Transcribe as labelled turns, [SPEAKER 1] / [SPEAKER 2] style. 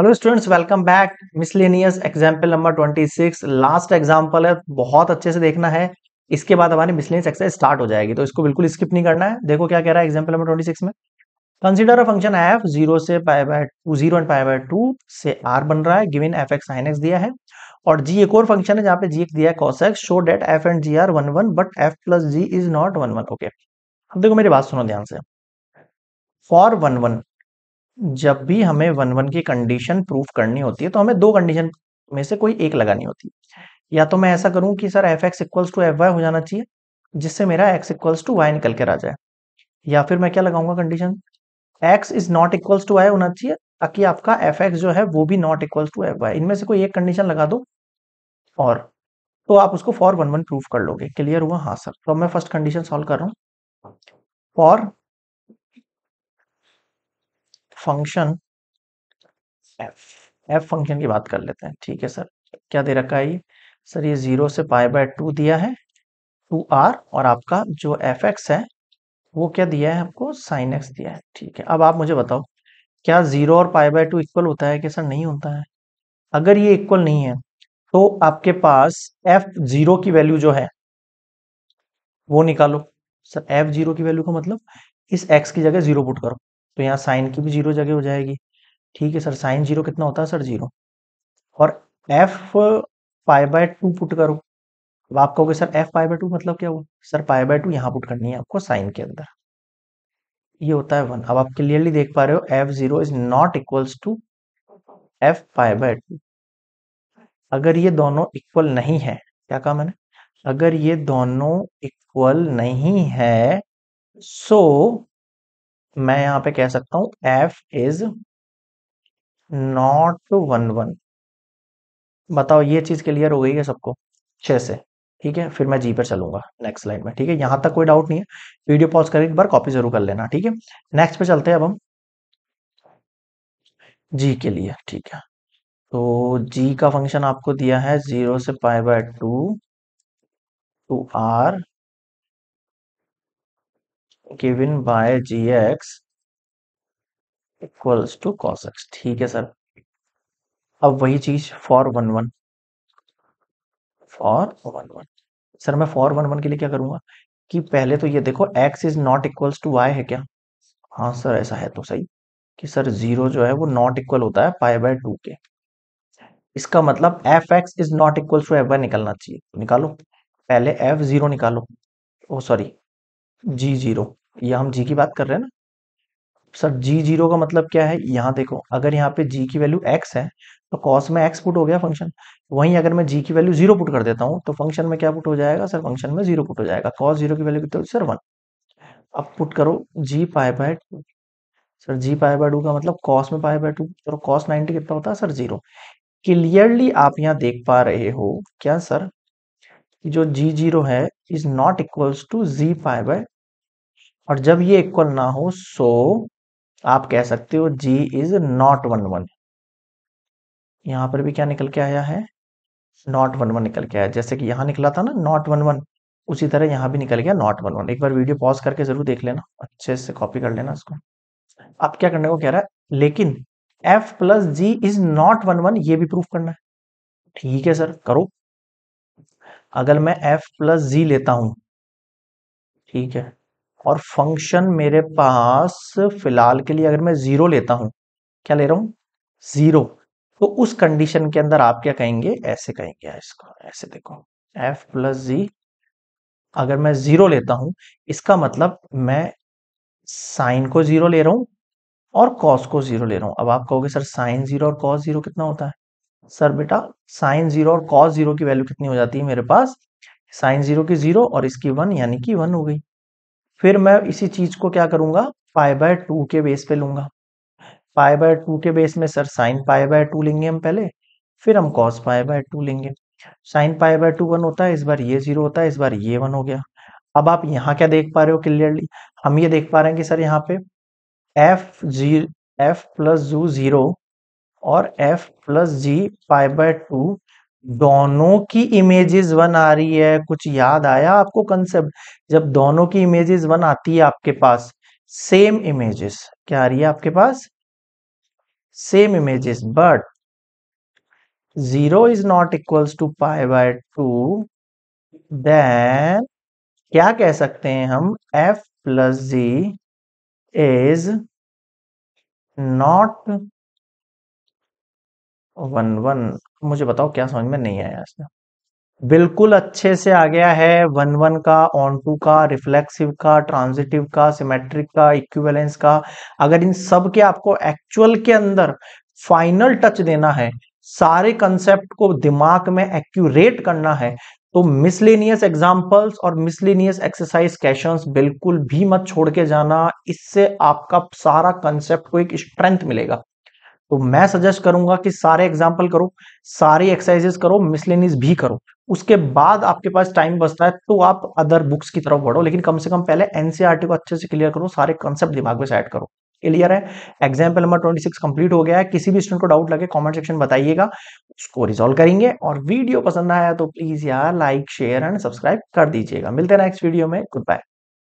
[SPEAKER 1] hello students welcome back miscellaneous example number 26 last example है बहुत अच्छे से देखना है इसके बाद हमारी मिसलेनियस एक्सरसाइज स्टार्ट हो जाएगी तो इसको बिल्कुल स्किप नहीं करना है देखो क्या कह रहा है एग्जाम्पल नंबर 26 में consider a function f zero से pi by two zero and pi by two से आर बन रहा है given f x sine x दिया है और जी एक और फंक्शन है जहाँ पे जी एक दिया है cos x show that F and G are one one but F plus ji is not one one okay अब देखो मेरी बात सुनो ध्यान से फॉर वन वन जब भी हमें वन वन की कंडीशन प्रूफ करनी होती है तो हमें दो कंडीशन में से कोई एक लगानी होती है या तो मैं ऐसा करूं कि sir f x equals to f y हो जाना चाहिए जिससे मेरा एक्स इक्वल्स टू वाई निकल कर आ जाए या फिर मैं क्या लगाऊंगा condition x is not equals to y होना चाहिए ताकि आपका एफ एक्स जो है वो भी not equals to f y इनमें से कोई एक कंडीशन लगा दो और तो आप उसको फॉर वन वन प्रूफ कर लोगे क्लियर हुआ हाँ सर तो मैं फर्स्ट कंडीशन सॉल्व कर रहा हूँ for function f f function की बात कर लेते हैं ठीक है सर क्या दे रखा है ये सर ये जीरो से पाई बाय टू दिया है टू आर और आपका जो एफ एक्स है वो क्या दिया है आपको साइन एक्स दिया है ठीक है अब आप मुझे बताओ क्या जीरो और पाई बाय टू इक्वल होता है कि सर नहीं होता है अगर ये इक्वल नहीं है तो आपके पास एफ जीरो की वैल्यू जो है वो निकालो सर एफ जीरो की वैल्यू का मतलब इस एक्स की जगह जीरो पुट करो तो यहाँ साइन की भी जीरो जगह हो जाएगी ठीक है सर साइन जीरो कितना होता है सर जीरो और f five by two put करो अब आप कहोगे sir f five by two मतलब क्या हुआ सर फाइव बाय टू यहाँ पुट करनी है आपको साइन के अंदर ये होता है वन अब आप क्लियरली देख पा रहे हो f zero is not equals to f five by two अगर ये दोनों इक्वल नहीं है क्या कहा मैंने अगर ये दोनों इक्वल नहीं है सो so, मैं यहाँ पे कह सकता हूँ f is not one one बताओ ये चीज क्लियर हो गई है सबको छह से ठीक है फिर मैं जी पर चलूंगा नेक्स्ट स्लाइड में ठीक है यहां तक कोई डाउट नहीं है वीडियो पॉज कर एक बार कॉपी जरूर कर लेना ठीक है नेक्स्ट पे चलते हैं अब हम जी के लिए ठीक है तो जी का फंक्शन आपको दिया है जीरो से pi by two to R given by g x equals to cos x ठीक है सर अब वही चीज for one one for one one sir मैं फॉर वन वन के लिए क्या करूंगा कि पहले तो ये देखो x is not equals to y है क्या हाँ सर ऐसा है तो सही कि सर जीरो जो है वो नॉट इक्वल होता है पाई बाय टू के इसका मतलब f x is not equal to f y निकालना चाहिए निकालो पहले एफ जीरो निकालो ओ सॉरी जी जीरो ये हम जी की बात कर रहे हैं ना सर जी जीरो का मतलब क्या है यहाँ देखो अगर यहाँ पे जी की वैल्यू एक्स है तो कॉस में एक्स पुट हो गया फंक्शन वहीं अगर मैं जी की वैल्यू जीरो पुट कर देता हूँ तो फंक्शन में क्या पुट हो जाएगा सर फंक्शन में जीरो पुट हो जाएगा कॉस जीरो की वैल्यू कितनी तो सर वन अब पुट करो जी pi by to sir ji pi by to का मतलब कॉस में पाए बाय टू चलो कॉस नाइनटी कितना होता है सर जीरो क्लियरली आप यहाँ देख पा रहे हो क्या सर जो जी जीरो है is not equals to g pi by और जब ये इक्वल ना हो सो आप कह सकते हो g is not one one यहां पर भी क्या निकल के आया है नॉट वन वन निकल के आया जैसे कि यहां निकला था ना नॉट वन वन उसी तरह यहां भी निकल गया नॉट वन वन एक बार वीडियो पॉज करके जरूर देख लेना अच्छे से कॉपी कर लेना इसको अब क्या करने को कह रहा है लेकिन f plus ji is not one one ये भी प्रूफ करना है ठीक है सर करो अगर मैं एफ प्लस जी लेता हूं ठीक है और फंक्शन मेरे पास फिलहाल के लिए अगर मैं ज़ीरो लेता हूं क्या ले रहा हूं ज़ीरो तो उस कंडीशन के अंदर आप क्या कहेंगे ऐसे कहेंगे इसको ऐसे देखो एफ प्लस जी अगर मैं ज़ीरो लेता हूं इसका मतलब मैं साइन को ज़ीरो ले रहा हूं और कॉस को ज़ीरो ले रहा हूं अब आप कहोगे सर साइन ज़ीरो और कॉस ज़ीरो कितना होता है सर बेटा साइन ज़ीरो और कॉस ज़ीरो की वैल्यू कितनी हो जाती है मेरे पास साइन ज़ीरो की ज़ीरो और इसकी वन यानी कि वन हो गई फिर मैं इसी चीज को क्या करूंगा फाइव बाय टू के बेस पे लूंगा फाइव बाय टू के बेस में sir sine five by two लेंगे हम पहले फिर हम कॉस पाए बाय टू लेंगे sine pi by two one होता है इस बार ये जीरो होता है इस बार ये वन हो गया अब आप यहाँ क्या देख पा रहे हो क्लियरली हम ये देख पा रहे हैं कि सर यहाँ पे एफ जी एफ प्लस जू जीरो और F plus G five by two दोनों की इमेजेस वन आ रही है कुछ याद आया आपको कंसेप्ट जब दोनों की इमेजेस वन आती है आपके पास सेम इमेजेस क्या आ रही है आपके पास same images but zero is not equals to pi by two then क्या कह सकते हैं हम F plus ji is not one one मुझे बताओ क्या समझ में नहीं आया इसमें बिल्कुल अच्छे से आ गया है वन वन का ऑन टू का रिफ्लेक्सिव का ट्रांजिटिव का सिमेट्रिक का इक्विवेलेंस का अगर इन सब के आपको एक्चुअल के अंदर फाइनल टच देना है सारे कंसेप्ट को दिमाग में एक्यूरेट करना है तो मिसलेनियस एग्जाम्पल्स और मिसलेनियस एक्सरसाइज क्वेश्चंस बिल्कुल भी मत छोड़ के जाना इससे आपका सारा कंसेप्ट को एक स्ट्रेंथ मिलेगा तो मैं सजेस्ट करूंगा कि सारे एग्जाम्पल करो सारी एक्सरसाइजेस करो मिसलेनिस भी करो उसके बाद आपके पास टाइम बचता है तो आप अदर बुक्स की तरफ बढ़ो लेकिन कम से कम पहले एनसीआरटी e को अच्छे से क्लियर करो सारे कॉन्सेप्ट दिमाग में सेट करो क्लियर है एग्जाम्पल नंबर 26 कंप्लीट हो गया है किसी भी स्टूडेंट को डाउट लगे कमेंट सेक्शन बताइएगा उसको रिजोल्व करेंगे और वीडियो पसंद आया तो प्लीज यार लाइक शेयर एंड सब्सक्राइब कर दीजिएगा मिलते हैं नेक्स्ट वीडियो में गुड बाय